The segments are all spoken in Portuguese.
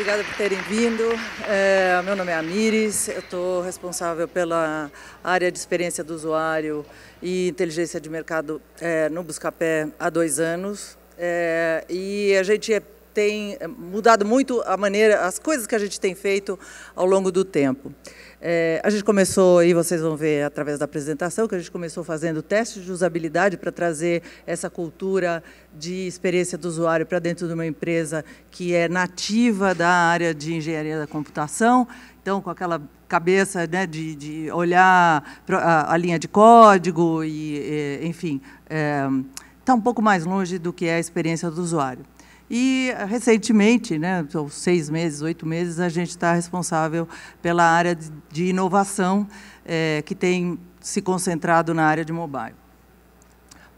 obrigada por terem vindo. É, meu nome é Amires, eu estou responsável pela área de experiência do usuário e inteligência de mercado é, no Buscapé há dois anos. É, e a gente tem mudado muito a maneira, as coisas que a gente tem feito ao longo do tempo. É, a gente começou, e vocês vão ver através da apresentação, que a gente começou fazendo testes de usabilidade para trazer essa cultura de experiência do usuário para dentro de uma empresa que é nativa da área de engenharia da computação. Então, com aquela cabeça né, de, de, olhar a, a, linha de código, e, e enfim, está é, tá um pouco mais longe do que é a experiência do usuário. E, eh, recentemente, né, seis meses, oito meses, a gente está responsável pela área de inovação é, que tem se concentrado na área de mobile.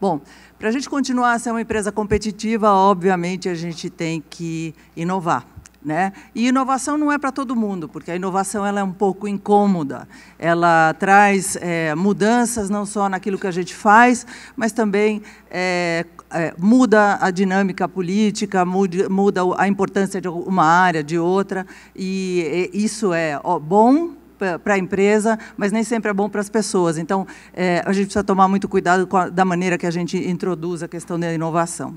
Bom, para a gente continuar a ser uma empresa competitiva, obviamente a gente tem que inovar. Né? E inovação não é para todo mundo, porque a inovação ela é um pouco incômoda. Ela traz é, mudanças não só naquilo que a gente faz, mas também é, é, muda a dinâmica política, muda, muda, a importância de uma área, de outra. E, e isso é ó, bom para a empresa, mas nem sempre é bom para as pessoas. Então, a gente precisa tomar muito cuidado a, da maneira que a gente introduz a questão da inovação.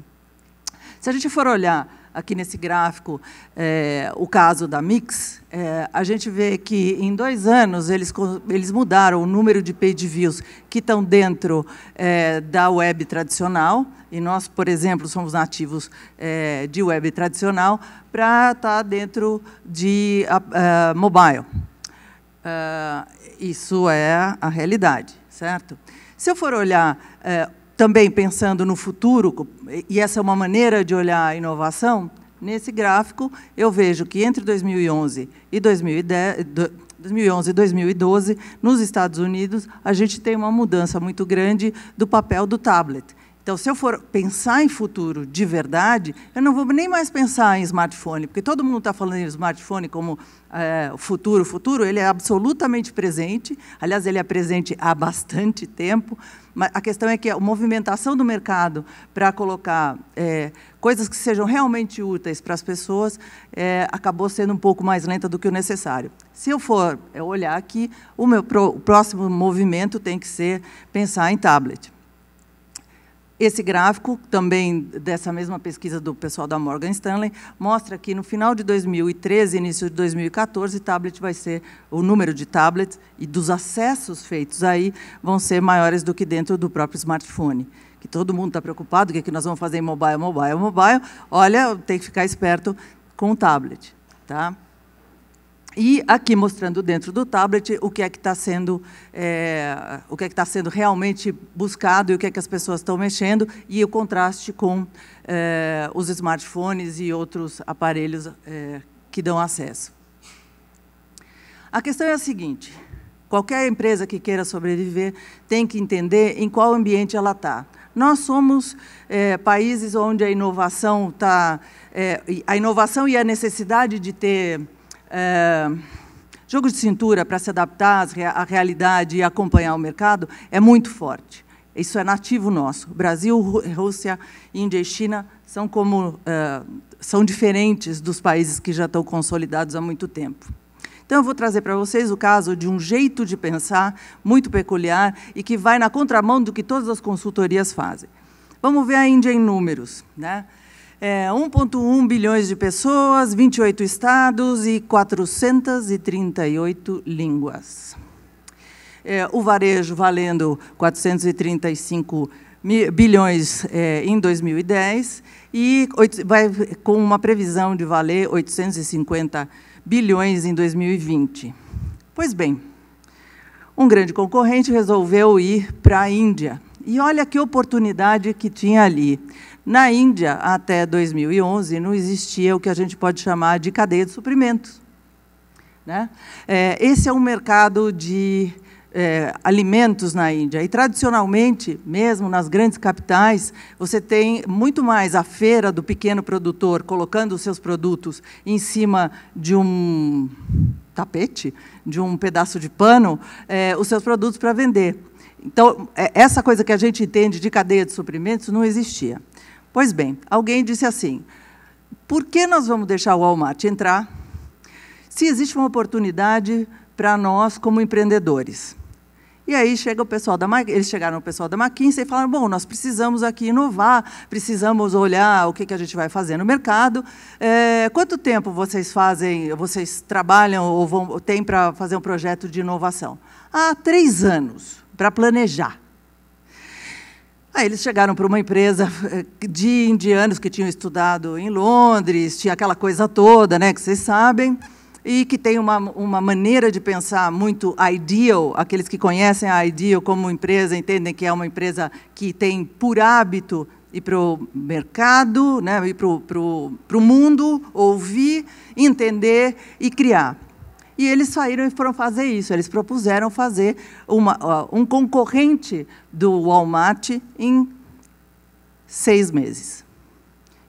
Se a gente for olhar aqui nesse gráfico é, o caso da Mix, é, a gente vê que em dois anos eles, eles mudaram o número de page views que estão dentro é, da web tradicional, e nós, por exemplo, somos nativos de web tradicional, para estar tá dentro de a, ah, a ah, mobile. Uh, isso é a realidade, certo? Se eu for olhar também pensando no futuro, e essa é uma maneira de olhar a inovação, nesse gráfico eu vejo que entre 2011 e 2010, 2011 e 2012, nos Estados Unidos, a gente tem uma mudança muito grande do papel do tablet. Então, se eu for pensar em futuro de verdade, eu não vou nem mais pensar em smartphone, porque todo mundo está falando em smartphone como é, futuro. O futuro ele é absolutamente presente. Aliás, ele é presente há bastante tempo. Mas a questão é que a movimentação do mercado para colocar é, coisas que sejam realmente úteis para as pessoas é, acabou sendo um pouco mais lenta do que o necessário. Se eu for olhar aqui, o meu pro, o próximo movimento tem que ser pensar em tablet. Esse gráfico, também dessa mesma pesquisa do pessoal da Morgan Stanley, mostra que no final de 2013, início de 2014, tablet vai ser o número de tablets e dos acessos feitos aí vão ser maiores do que dentro do próprio smartphone. Que todo mundo está preocupado, o que, é que nós vamos fazer em mobile, mobile, mobile. Olha, tem que ficar esperto com o tablet. Tá? E aqui mostrando dentro do tablet o que é que está sendo, é, o que é que está sendo realmente buscado e o que é que as pessoas estão mexendo e o contraste com é, os smartphones e outros aparelhos é, que dão acesso. A questão é a seguinte: qualquer empresa que queira sobreviver tem que entender em qual ambiente ela está. Nós somos é, países onde a inovação está, é, a inovação e a necessidade de ter é, jogo de cintura para se adaptar à realidade e acompanhar o mercado é muito forte. Isso é nativo nosso. Brasil, Rússia, Índia e China são como ah, são diferentes dos países que já estão consolidados há muito tempo. Então, eu vou trazer para vocês o caso de um jeito de pensar muito peculiar e que vai na contramão do que todas as consultorias fazem. Vamos ver a Índia em números. Né? É, 1,1 bilhões de pessoas, 28 estados e 438 línguas. É, o varejo valendo 435 bilhões é, em 2010 e vai com uma previsão de valer 850 bilhões em 2020. Pois bem, um grande concorrente resolveu ir para a Índia. E olha que oportunidade que tinha ali. Na Índia, até 2011, não existia o que a gente pode chamar de cadeia de suprimentos. Né? É, esse é um mercado de é, alimentos na Índia. E, tradicionalmente, mesmo nas grandes capitais, você tem muito mais a feira do pequeno produtor colocando os seus produtos em cima de um tapete, de um pedaço de pano, é, os seus produtos para vender. Então, é, essa coisa que a gente entende de cadeia de suprimentos não existia. Pois bem, alguém disse assim: por que nós vamos deixar o Walmart entrar se existe uma oportunidade para nós como empreendedores? E aí chega o pessoal da eles chegaram o pessoal da McKinsey e falaram: bom, nós precisamos aqui inovar, precisamos olhar o que, que a gente vai fazer no mercado. É, quanto tempo vocês fazem, vocês trabalham ou vão, têm para fazer um projeto de inovação? Ah, três anos para planejar. Aí eles chegaram para uma empresa eh, de indianos que tinham estudado em Londres, tinha aquela coisa toda, né, que vocês sabem, e que tem uma, uma maneira de pensar muito ideal. Aqueles que conhecem a ideal como empresa entendem que é uma empresa que tem por hábito e para o mercado, né, e para o mundo ouvir, entender e criar. E eles saíram e foram fazer isso. Eles propuseram fazer uma, um concorrente do Walmart em seis meses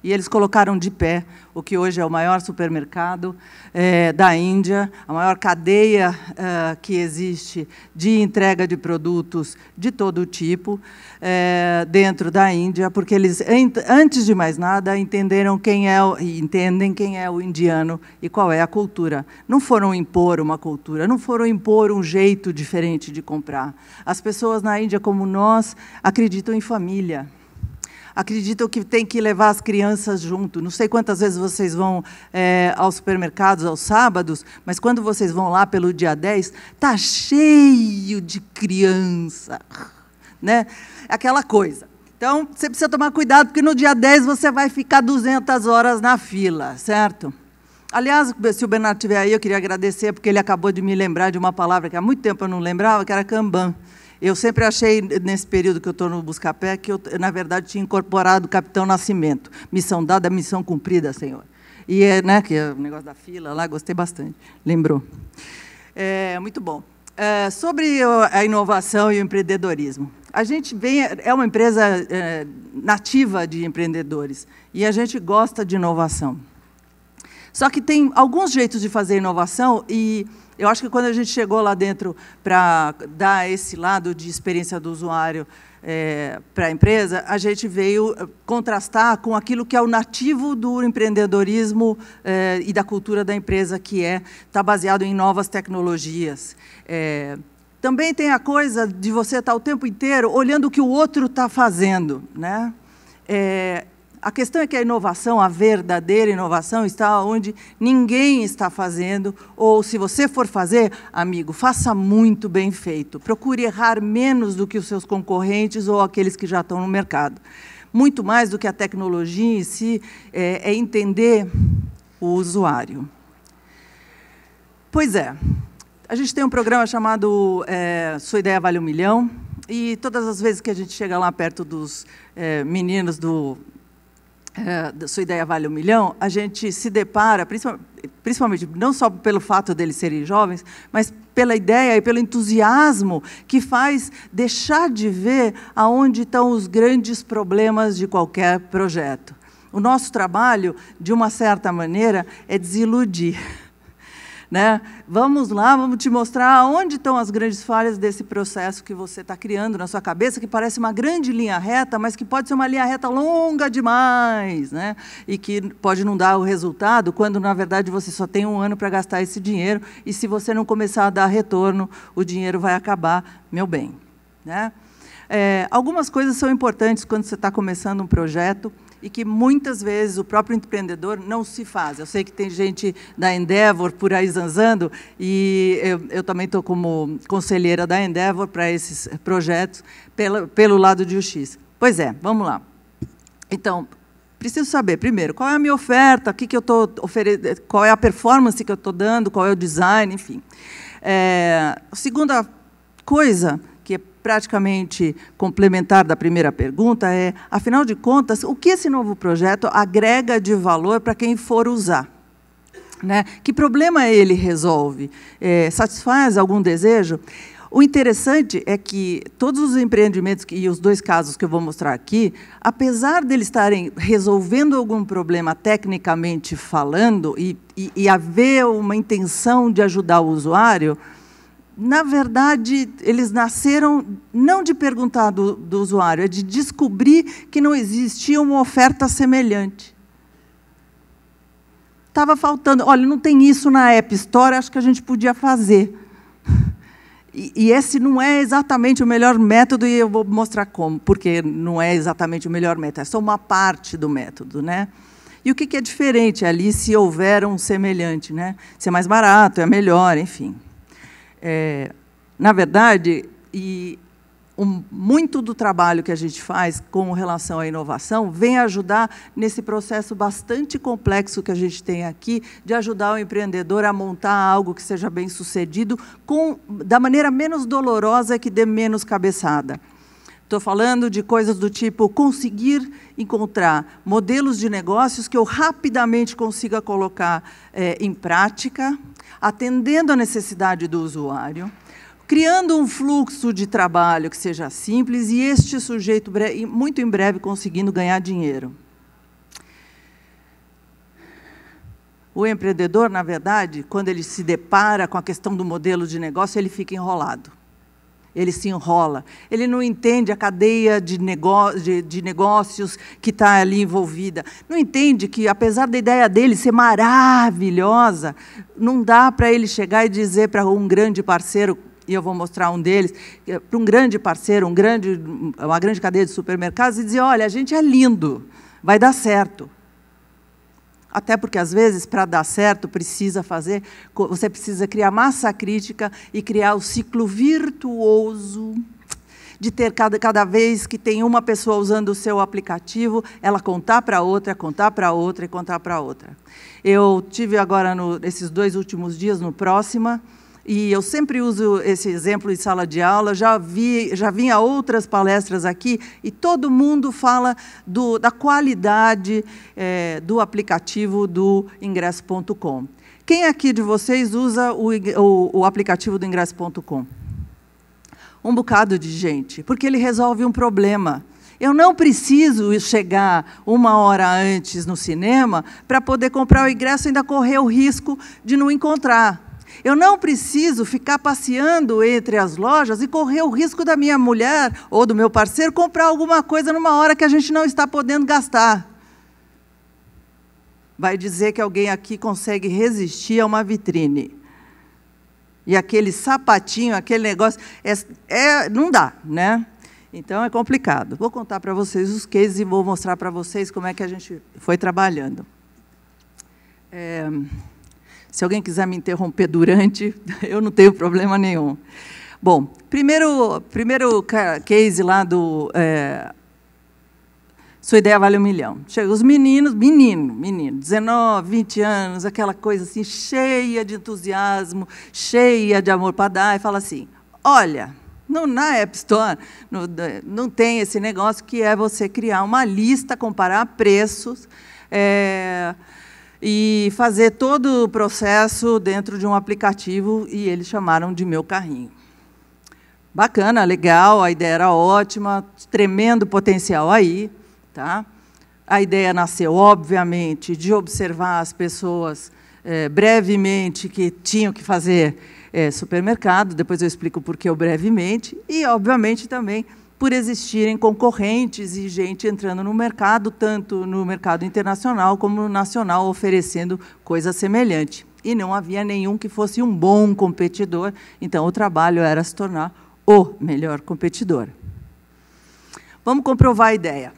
e eles colocaram de pé o que hoje é o maior supermercado é, da Índia, a maior cadeia é, que existe de entrega de produtos de todo tipo é, dentro da Índia, porque eles, antes de mais nada, entenderam quem é entendem quem é o indiano e qual é a cultura. Não foram impor uma cultura, não foram impor um jeito diferente de comprar. As pessoas na Índia, como nós, acreditam em família acreditam que tem que levar as crianças junto. Não sei quantas vezes vocês vão é, aos supermercados aos sábados, mas quando vocês vão lá pelo dia 10, tá cheio de criança. Né? Aquela coisa. Então, você precisa tomar cuidado, porque no dia 10 você vai ficar 200 horas na fila, certo? Aliás, se o Bernardo estiver aí, eu queria agradecer, porque ele acabou de me lembrar de uma palavra que há muito tempo eu não lembrava, que era Kanban. Eu sempre achei, nesse período que eu estou no Buscapé, que eu, na verdade, tinha incorporado o Capitão Nascimento. Missão dada, missão cumprida, senhor. E é, né, que é o negócio da fila lá, gostei bastante. Lembrou. É, muito bom. É, sobre a inovação e o empreendedorismo. A gente vem, é uma empresa é, nativa de empreendedores e a gente gosta de inovação. Só que tem alguns jeitos de fazer inovação e eu acho que quando a gente chegou lá dentro para dar esse lado de experiência do usuário é, para a empresa, a gente veio eh, contrastar com aquilo que é o nativo do empreendedorismo é, e da cultura da empresa, que é está baseado em novas tecnologias. É, também tem a coisa de você estar tá o tempo inteiro olhando o que o outro está fazendo, né? É, a questão é que a inovação, a verdadeira inovação, está onde ninguém está fazendo, ou se você for fazer, amigo, faça muito bem feito. Procure errar menos do que os seus concorrentes ou aqueles que já estão no mercado. Muito mais do que a tecnologia em si, é, é entender o usuário. Pois é, a gente tem um programa chamado é, Sua Ideia Vale um Milhão, e todas as vezes que a gente chega lá perto dos é, meninos do, é, sua ideia vale um milhão, a gente se depara, principalmente, não só pelo fato deles serem jovens, mas pela ideia e pelo entusiasmo que faz deixar de ver aonde estão os grandes problemas de qualquer projeto. O nosso trabalho, de uma certa maneira, é desiludir. Né? Vamos lá, vamos te mostrar onde estão as grandes falhas desse processo que você está criando na sua cabeça, que parece uma grande linha reta, mas que pode ser uma linha reta longa demais, né? e que pode não dar o resultado, quando, na verdade, você só tem um ano para gastar esse dinheiro, e se você não começar a dar retorno, o dinheiro vai acabar, meu bem. Né? É, algumas coisas são importantes quando você está começando um projeto, e que muitas vezes o próprio empreendedor não se faz. Eu sei que tem gente da Endeavor por aí zanzando, e eu, eu também estou como conselheira da Endeavor para esses projetos, pela, pelo lado de UX. Pois é, vamos lá. Então, preciso saber, primeiro, qual é a minha oferta, o que, que eu estou oferecendo, qual é a performance que eu estou dando, qual é o design, enfim. É, a segunda coisa praticamente complementar da primeira pergunta é, afinal de contas, o que esse novo projeto agrega de valor para quem for usar? Né? Que problema ele resolve? É, satisfaz algum desejo? O interessante é que todos os empreendimentos e os dois casos que eu vou mostrar aqui, apesar deles estarem resolvendo algum problema tecnicamente falando e, e, e haver uma intenção de ajudar o usuário, na verdade, eles nasceram não de perguntar do, do, usuário, é de descobrir que não existia uma oferta semelhante. Estava faltando, olha, não tem isso na App Store, acho que a gente podia fazer. E, e esse não é exatamente o melhor método, e eu vou mostrar como, porque não é exatamente o melhor método, é só uma parte do método. Né? E o que, que é diferente ali se houver um semelhante? Né? Se é mais barato, é melhor, enfim. É, na verdade, e um, muito do trabalho que a gente faz com relação à inovação vem ajudar nesse processo bastante complexo que a gente tem aqui de ajudar o empreendedor a montar algo que seja bem sucedido com da maneira menos dolorosa que dê menos cabeçada. Estou falando de coisas do tipo conseguir encontrar modelos de negócios que eu rapidamente consiga colocar é, em prática, atendendo à necessidade do usuário, criando um fluxo de trabalho que seja simples e este sujeito, muito em breve, conseguindo ganhar dinheiro. O empreendedor, na verdade, quando ele se depara com a questão do modelo de negócio, ele fica enrolado ele se enrola. Ele não entende a cadeia de, de, de negócios que está ali envolvida. Não entende que, apesar da ideia dele ser maravilhosa, não dá para ele chegar e dizer para um grande parceiro, e eu vou mostrar um deles, para um grande parceiro, um grande, uma grande cadeia de supermercados, e dizer: olha, a gente é lindo, vai dar certo. Até porque, às vezes, para dar certo, precisa fazer, você precisa criar massa crítica e criar o ciclo virtuoso de ter cada, cada vez que tem uma pessoa usando o seu aplicativo, ela contar para outra, contar para outra e contar para outra. Eu tive agora, no, dois últimos dias, no Próxima, e eu sempre uso esse exemplo em sala de aula, já, vi, já vim a outras palestras aqui, e todo mundo fala do, da qualidade é, do aplicativo do ingresso.com. Quem aqui de vocês usa o, o, o aplicativo do ingresso.com? Um bocado de gente, porque ele resolve um problema. Eu não preciso chegar uma hora antes no cinema para poder comprar o ingresso e ainda correr o risco de não encontrar. Eu não preciso ficar passeando entre as lojas e correr o risco da minha mulher ou do meu parceiro comprar alguma coisa numa hora que a gente não está podendo gastar. Vai dizer que alguém aqui consegue resistir a uma vitrine. E aquele sapatinho, aquele negócio, é, é não dá, né? Então é complicado. Vou contar para vocês os cases e vou mostrar para vocês como é que a gente foi trabalhando. É... Se alguém quiser me interromper durante, eu não tenho problema nenhum. Bom, primeiro, primeiro case lá do. É, sua ideia vale um milhão. Chega os meninos, menino, menino, 19, 20 anos, aquela coisa assim, cheia de entusiasmo, cheia de amor para dar, e fala assim: olha. No, na App Store no, não tem esse negócio que é você criar uma lista, comparar preços, é, e fazer todo o processo dentro de um aplicativo e eles chamaram de meu carrinho. Bacana, legal, a ideia era ótima, tremendo potencial aí, tá? A ideia nasceu, obviamente, de observar as pessoas é, brevemente que tinham que fazer é, supermercado, depois eu explico por que o brevemente, e, obviamente, também por existirem concorrentes e gente entrando no mercado, tanto no mercado internacional como no nacional, oferecendo coisa semelhante. E não havia nenhum que fosse um bom competidor, então o trabalho era se tornar o melhor competidor. Vamos comprovar a ideia.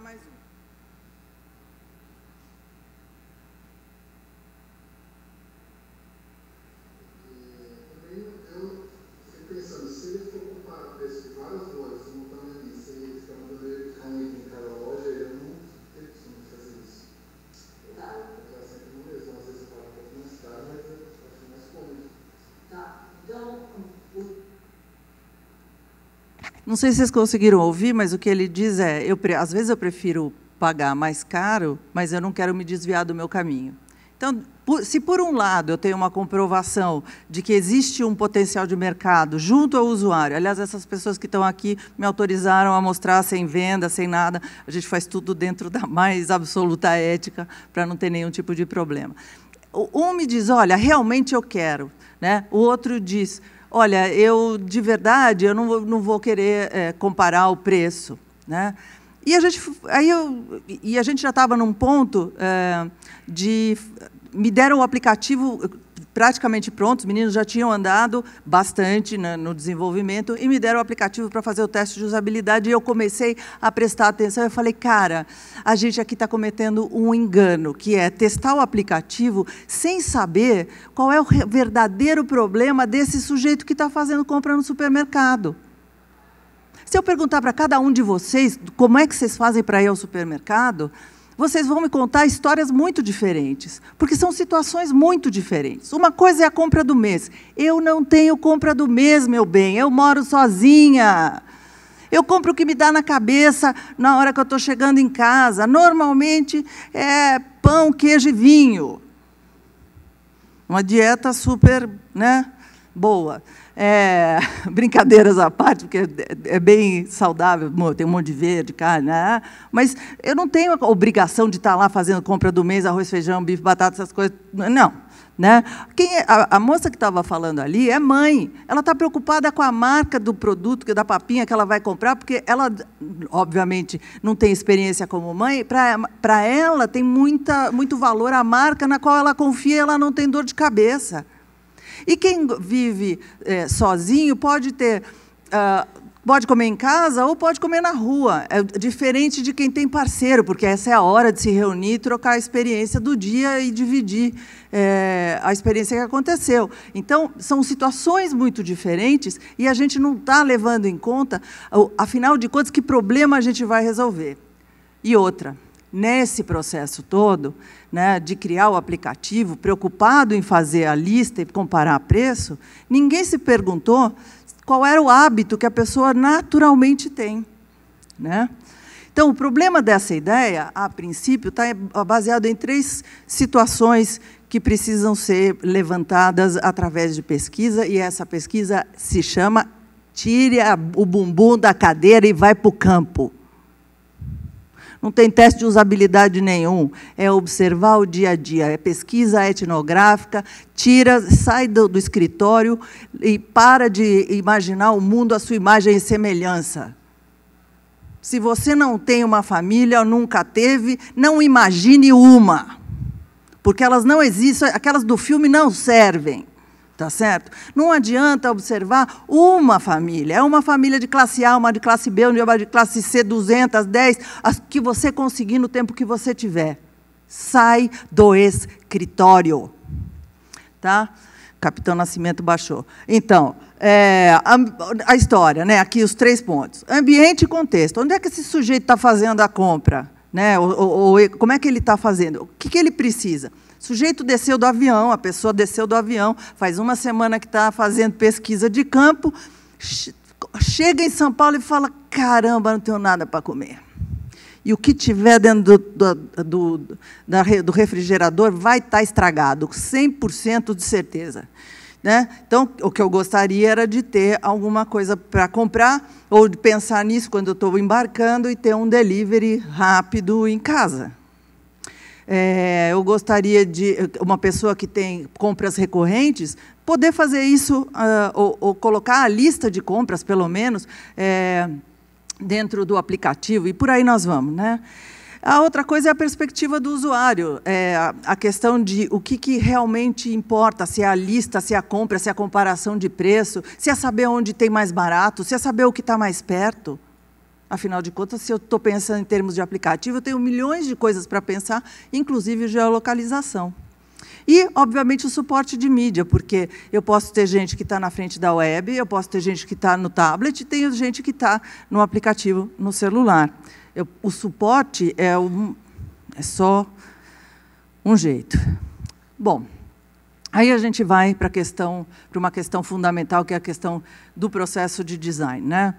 mais um. Não sei se vocês conseguiram ouvir, mas o que ele diz é: eu, às vezes eu prefiro pagar mais caro, mas eu não quero me desviar do meu caminho. Então, se por um lado eu tenho uma comprovação de que existe um potencial de mercado junto ao usuário, aliás, essas pessoas que estão aqui me autorizaram a mostrar sem venda, sem nada, a gente faz tudo dentro da mais absoluta ética para não ter nenhum tipo de problema. Um me diz, olha, realmente eu quero. Né? O outro diz, Olha, eu de verdade eu não, não vou querer é, comparar o preço, né? E a gente, aí eu, e a gente já estava num ponto é, de me deram o aplicativo praticamente pronto, os meninos já tinham andado bastante né, no desenvolvimento e me deram o aplicativo para fazer o teste de usabilidade e eu comecei a prestar atenção. Eu falei, cara, a gente aqui está cometendo um engano, que é testar o aplicativo sem saber qual é o verdadeiro problema desse sujeito que está fazendo compra no supermercado. Se eu perguntar para cada um de vocês como é que vocês fazem para ir ao supermercado, vocês vão me contar histórias muito diferentes, porque são situações muito diferentes. Uma coisa é a compra do mês. Eu não tenho compra do mês, meu bem, eu moro sozinha. Eu compro o que me dá na cabeça na hora que eu estou chegando em casa. Normalmente é pão, queijo e vinho. Uma dieta super né, boa. É, brincadeiras à parte, porque é bem saudável, tem um monte de verde, carne, né? mas eu não tenho a obrigação de estar lá fazendo compra do mês, arroz, feijão, bife, batata, essas coisas. Não. Né? Quem é, a, a, moça que estava falando ali é mãe. Ela está preocupada com a marca do produto, é da papinha que ela vai comprar, porque ela, obviamente, não tem experiência como mãe. Para ela, tem muita, muito valor a marca na qual ela confia ela não tem dor de cabeça. E quem vive é, sozinho pode ter. Uh, pode comer em casa ou pode comer na rua. É diferente de quem tem parceiro, porque essa é a hora de se reunir, trocar a experiência do dia e dividir é, a experiência que aconteceu. Então, são situações muito diferentes e a gente não está levando em conta, afinal de contas, que problema a gente vai resolver. E outra, nesse processo todo, né, de criar o aplicativo, preocupado em fazer a lista e comparar preço, ninguém se perguntou qual era o hábito que a pessoa naturalmente tem. Né? Então, o problema dessa ideia, a princípio, está baseado em três situações que precisam ser levantadas através de pesquisa, e essa pesquisa se chama Tire o bumbum da cadeira e vai para o campo não tem teste de usabilidade nenhum. É observar o dia a dia, é pesquisa etnográfica, tira, sai do, do escritório e para de imaginar o mundo à sua imagem e semelhança. Se você não tem uma família, nunca teve, não imagine uma. Porque elas não existem, aquelas do filme não servem tá certo? Não adianta observar uma família. É uma família de classe A, uma de classe B, uma de classe C, 210, as que você conseguir no tempo que você tiver. Sai do escritório. Tá? Capitão Nascimento baixou. Então, é, a, a, história, né? aqui os três pontos. Ambiente e contexto. Onde é que esse sujeito está fazendo a compra? Né? Ou, ou, ou, como é que ele está fazendo? O que, que ele precisa? O sujeito desceu do avião, a pessoa desceu do avião, faz uma semana que está fazendo pesquisa de campo, chega em São Paulo e fala: caramba, não tenho nada para comer. E o que tiver dentro do, do, do, do refrigerador vai estar tá estragado, 100% de certeza. Né? Então, o que eu gostaria era de ter alguma coisa para comprar ou de pensar nisso quando eu estou embarcando e ter um delivery rápido em casa. É, eu gostaria de uma pessoa que tem compras recorrentes poder fazer isso, uh, ou, ou, colocar a lista de compras, pelo menos, é, dentro do aplicativo, e por aí nós vamos. Né? A outra coisa é a perspectiva do usuário, é a questão de o que, que, realmente importa, se é a lista, se é a compra, se é a comparação de preço, se é saber onde tem mais barato, se é saber o que está mais perto. Afinal de contas, se eu estou pensando em termos de aplicativo, eu tenho milhões de coisas para pensar, inclusive geolocalização. E, obviamente, o suporte de mídia, porque eu posso ter gente que está na frente da web, eu posso ter gente que está no tablet, tenho gente que está no aplicativo, no celular. Eu, o suporte é, um, é só um jeito. Bom, Aí a gente vai para uma questão fundamental, que é a questão do processo de design. Né?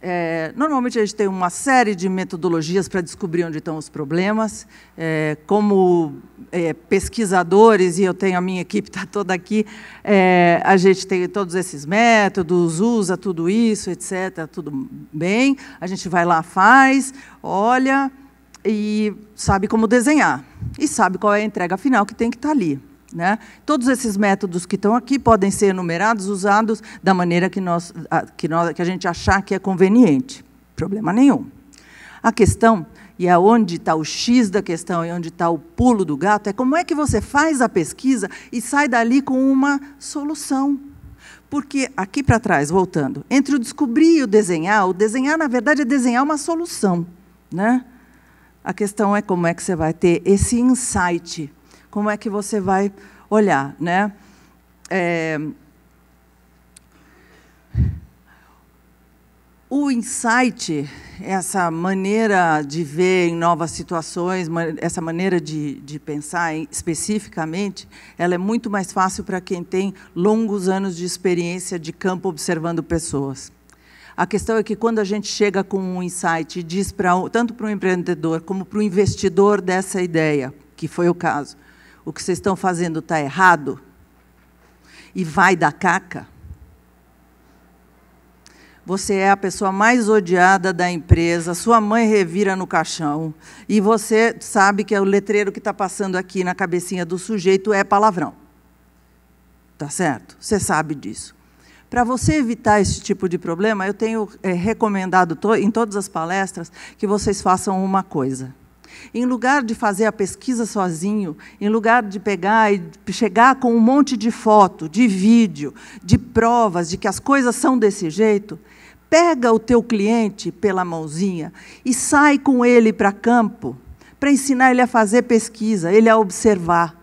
É, normalmente a gente tem uma série de metodologias para descobrir onde estão os problemas. É, como é, pesquisadores, e eu tenho a minha equipe está toda aqui, é, a gente tem todos esses métodos, usa tudo isso, etc. Tudo bem. A gente vai lá, faz, olha e sabe como desenhar. E sabe qual é a entrega final que tem que estar tá ali. Né? Todos esses métodos que estão aqui podem ser enumerados, usados da maneira que, nós, que, nós, que a gente achar que é conveniente. Problema nenhum. A questão, e é onde está o X da questão e onde está o pulo do gato, é como é que você faz a pesquisa e sai dali com uma solução. Porque, aqui para trás, voltando, entre o descobrir e o desenhar, o desenhar, na verdade, é desenhar uma solução. Né? A questão é como é que você vai ter esse insight como é que você vai olhar, né? É... O insight, essa maneira de ver em novas situações, essa maneira de, de pensar especificamente, ela é muito mais fácil para quem tem longos anos de experiência de campo observando pessoas. A questão é que quando a gente chega com um insight e diz para tanto para o empreendedor como para o investidor dessa ideia, que foi o caso, o que vocês estão fazendo está errado, e vai dar caca, você é a pessoa mais odiada da empresa, sua mãe revira no caixão, e você sabe que o letreiro que está passando aqui na cabecinha do sujeito é palavrão. Tá certo? Você sabe disso. Para você evitar esse tipo de problema, eu tenho é, recomendado to em todas as palestras que vocês façam uma coisa. Em lugar de fazer a pesquisa sozinho, em lugar de pegar e chegar com um monte de foto, de vídeo, de provas de que as coisas são desse jeito, pega o teu cliente pela mãozinha e sai com ele para campo para ensinar ele a fazer pesquisa, ele a observar.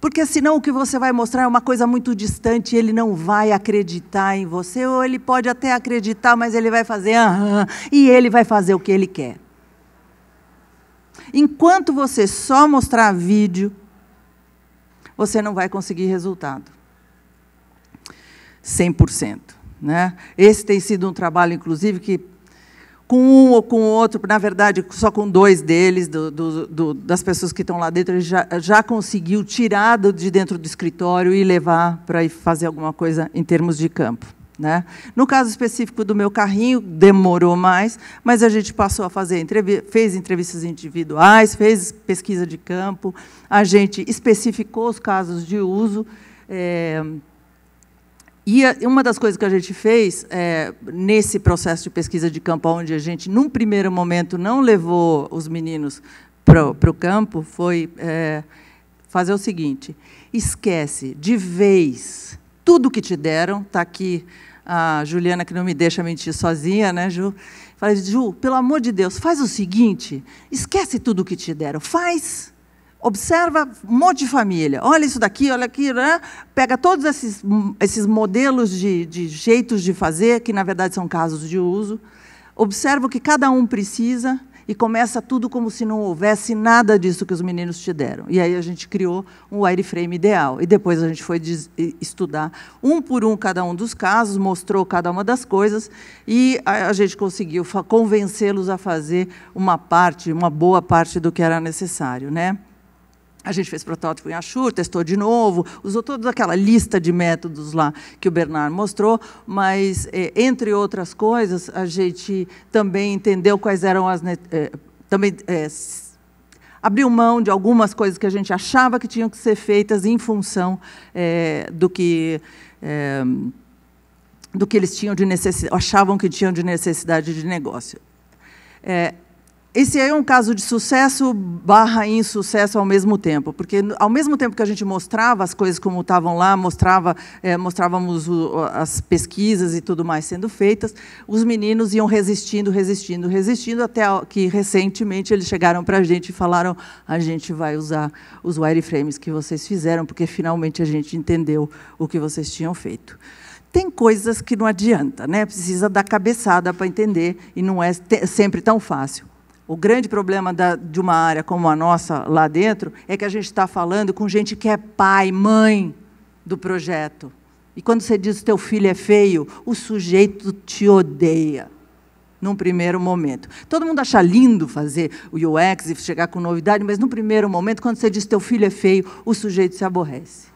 Porque senão o que você vai mostrar é uma coisa muito distante, e ele não vai acreditar em você, ou ele pode até acreditar, mas ele vai fazer, ah, e ele vai fazer o que ele quer enquanto você só mostrar vídeo, você não vai conseguir resultado. 100%. Né? Esse tem sido um trabalho, inclusive, que com um ou com outro, na verdade, só com dois deles, do, do, do, das pessoas que estão lá dentro, ele já, já conseguiu tirar de dentro do escritório e levar para fazer alguma coisa em termos de campo. Né? No caso específico do meu carrinho, demorou mais, mas a gente passou a fazer, entrev fez entrevistas individuais, fez pesquisa de campo, a gente especificou os casos de uso. É, e a, uma das coisas que a gente fez é, nesse processo de pesquisa de campo, onde a gente, num primeiro momento, não levou os meninos para o campo, foi é, fazer o seguinte: esquece de vez tudo que te deram. Está aqui a Juliana, que não me deixa mentir sozinha, né, Ju? Falei, Ju, pelo amor de Deus, faz o seguinte: esquece tudo o que te deram. Faz. Observa um monte de família. Olha isso daqui, olha aqui. Né? Pega todos esses, esses modelos de, de jeitos de fazer, que na verdade são casos de uso. Observa o que cada um precisa e começa tudo como se não houvesse nada disso que os meninos te deram. E aí a gente criou um wireframe ideal. E depois a gente foi estudar um por um cada um dos casos, mostrou cada uma das coisas e a, a gente conseguiu convencê-los a fazer uma parte, uma boa parte do que era necessário, né? A gente fez protótipo em Ashur, testou de novo, usou toda aquela lista de métodos lá que o Bernard mostrou, mas, é, entre outras coisas, a gente também entendeu quais eram as. É, também é, abriu mão de algumas coisas que a gente achava que tinham que ser feitas em função é, do que. É, do que eles tinham de necessidade, achavam que tinham de necessidade de negócio. É, esse aí é um caso de sucesso barra insucesso ao mesmo tempo, porque ao mesmo tempo que a gente mostrava as coisas como estavam lá, mostrava, é, mostrávamos o, as pesquisas e tudo mais sendo feitas, os meninos iam resistindo, resistindo, resistindo, até que recentemente eles chegaram para a gente e falaram: a gente vai usar os wireframes que vocês fizeram, porque finalmente a gente entendeu o que vocês tinham feito tem coisas que não adianta, né? Precisa dar cabeçada para entender e não é sempre tão fácil. O grande problema da, de uma área como a nossa lá dentro é que a gente está falando com gente que é pai, mãe do projeto. E quando você diz teu filho é feio, o sujeito te odeia num primeiro momento. Todo mundo acha lindo fazer o UX e chegar com novidade, mas num primeiro momento, quando você diz teu filho é feio, o sujeito se aborrece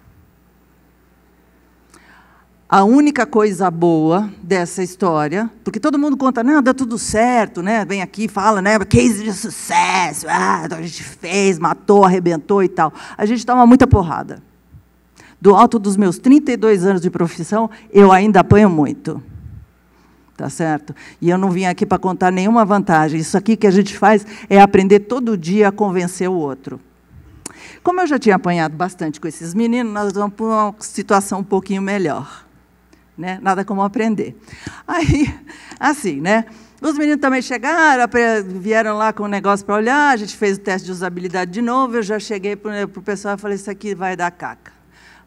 a única coisa boa dessa história, porque todo mundo conta, não, deu tudo certo, né? Vem aqui, fala, né? Case de sucesso, ah, então a gente fez, matou, arrebentou e tal. A gente toma muita porrada. Do alto dos meus 32 anos de profissão, eu ainda apanho muito. Tá certo? E eu não vim aqui para contar nenhuma vantagem. Isso aqui que a gente faz é aprender todo dia a convencer o outro. Como eu já tinha apanhado bastante com esses meninos, nós vamos para uma situação um pouquinho melhor né? Nada como aprender. Aí, assim, né? Os meninos também chegaram, vieram lá com o um negócio para olhar, a gente fez o teste de usabilidade de novo, eu já cheguei para o né, pessoal e falei, isso aqui vai dar caca.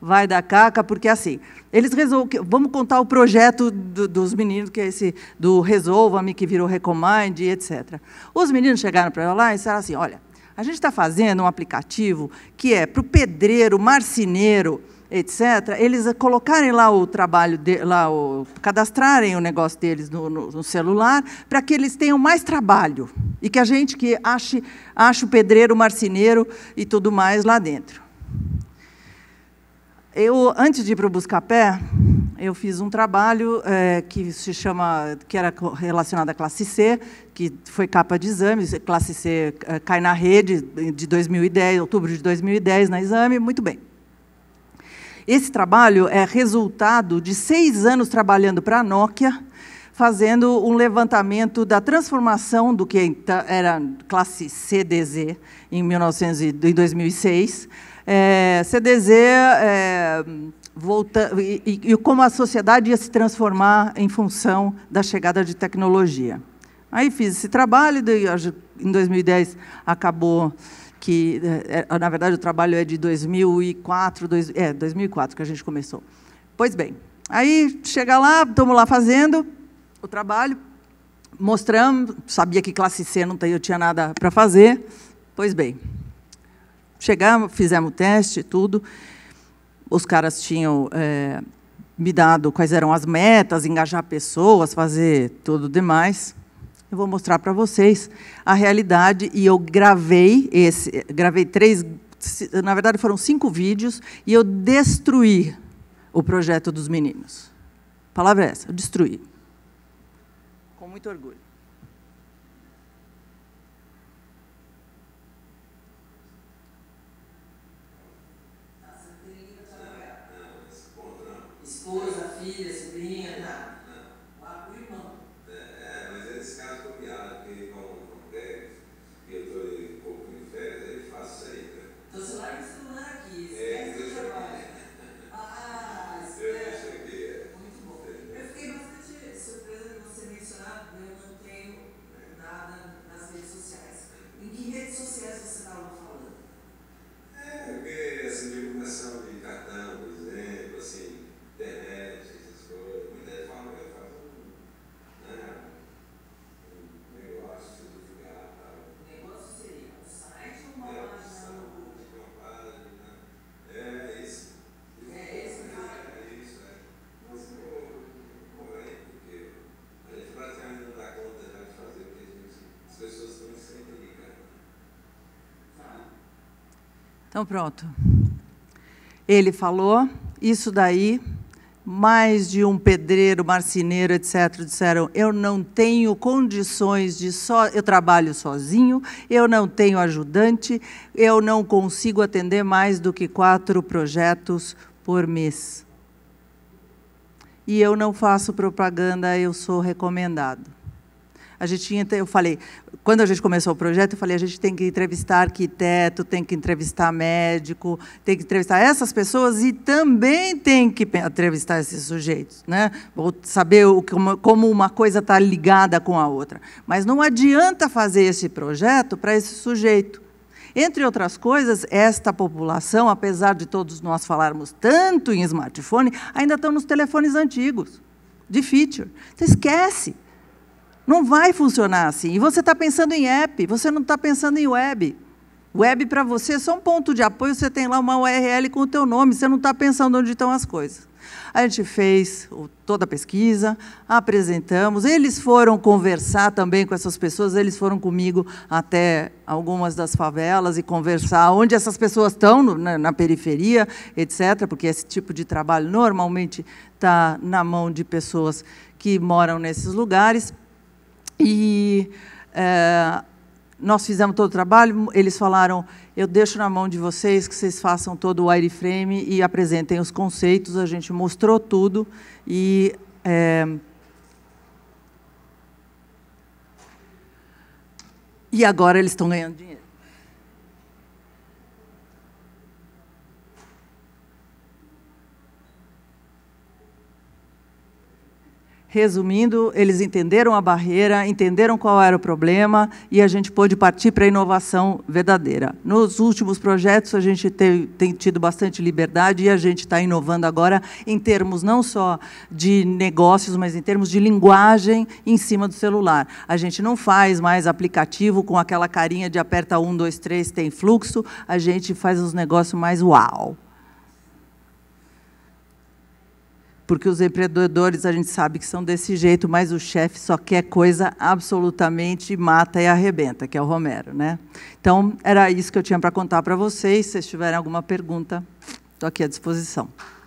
Vai dar caca, porque assim, eles resolveram. Vamos contar o projeto do, dos meninos, que é esse do Resolva-me, que virou Recommind, etc. Os meninos chegaram para lá e disseram assim: olha, a gente está fazendo um aplicativo que é para o pedreiro, marceneiro, etc., eles colocarem lá o trabalho, de, lá o, cadastrarem o negócio deles no, no, no celular, para que eles tenham mais trabalho e que a gente que ache, ache o pedreiro, o marceneiro e tudo mais lá dentro. Eu, antes de ir para o Buscapé, eu fiz um trabalho é, que se chama, que era relacionado à classe C, que foi capa de exame, classe C é, cai na rede de 2010, outubro de 2010 na exame, muito bem. Esse trabalho é resultado de seis anos trabalhando para a Nokia, fazendo um levantamento da transformação do que então era classe CDZ em, 1900, em 2006. É, CDZ é, volta, e, e como a sociedade ia se transformar em função da chegada de tecnologia. Aí fiz esse trabalho, em 2010 acabou que eh, é, na verdade o trabalho é de 2004, dois, é 2004 que a gente começou. Pois bem, aí chega lá, estamos lá fazendo o trabalho, mostramos, sabia que classe C não eu tinha nada para fazer, pois bem, chegamos, fizemos o teste, tudo, os caras tinham é, me dado quais eram as metas, engajar pessoas, fazer tudo demais. Eu vou mostrar para vocês a realidade e eu gravei esse, gravei três, na verdade foram cinco vídeos e eu destruí o projeto dos meninos. A palavra é essa, eu destruí. Com muito orgulho. esposa, filha, sobrinha, Então, pronto. Ele falou, isso daí, mais de um pedreiro, marceneiro, etc., disseram: eu não tenho condições de só. So... Eu trabalho sozinho, eu não tenho ajudante, eu não consigo atender mais do que quatro projetos por mês. E eu não faço propaganda, eu sou recomendado. A gente tinha, eu falei, quando a gente começou o projeto, eu falei, a gente tem que entrevistar arquiteto, tem que entrevistar médico, tem que entrevistar essas pessoas e também tem que entrevistar esses sujeitos, né? saber o, como uma coisa está ligada com a outra. Mas não adianta fazer esse projeto para esse sujeito. Entre outras coisas, esta população, apesar de todos nós falarmos tanto em smartphone, ainda estão nos telefones antigos, de feature. Então, esquece. Não vai funcionar assim. E você está pensando em app, você não está pensando em web. Web para você é só um ponto de apoio, você tem lá uma URL com o teu nome, você não está pensando onde estão as coisas. A gente fez toda a pesquisa, apresentamos, eles foram conversar também com essas pessoas, eles foram comigo até algumas das favelas e conversar onde essas pessoas estão, na, na periferia, etc., porque esse tipo de trabalho normalmente está na mão de pessoas que moram nesses lugares. E é, nós fizemos todo o trabalho, eles falaram, eu deixo na mão de vocês que vocês façam todo o wireframe e apresentem os conceitos, a gente mostrou tudo e... É, e agora eles estão ganhando dinheiro. Resumindo, eles entenderam a barreira, entenderam qual era o problema e a gente pôde partir para a inovação verdadeira. Nos últimos projetos, a gente tem, tem tido bastante liberdade e a gente está inovando agora em termos não só de negócios, mas em termos de linguagem em cima do celular. A gente não faz mais aplicativo com aquela carinha de aperta 1, 2, 3, tem fluxo, a gente faz os negócios mais uau. porque os empreendedores a gente sabe que são desse jeito, mas o chefe só quer coisa absolutamente mata e arrebenta, que é o Romero, né? Então era isso que eu tinha para contar para vocês. Se vocês tiverem alguma pergunta, estou aqui à disposição.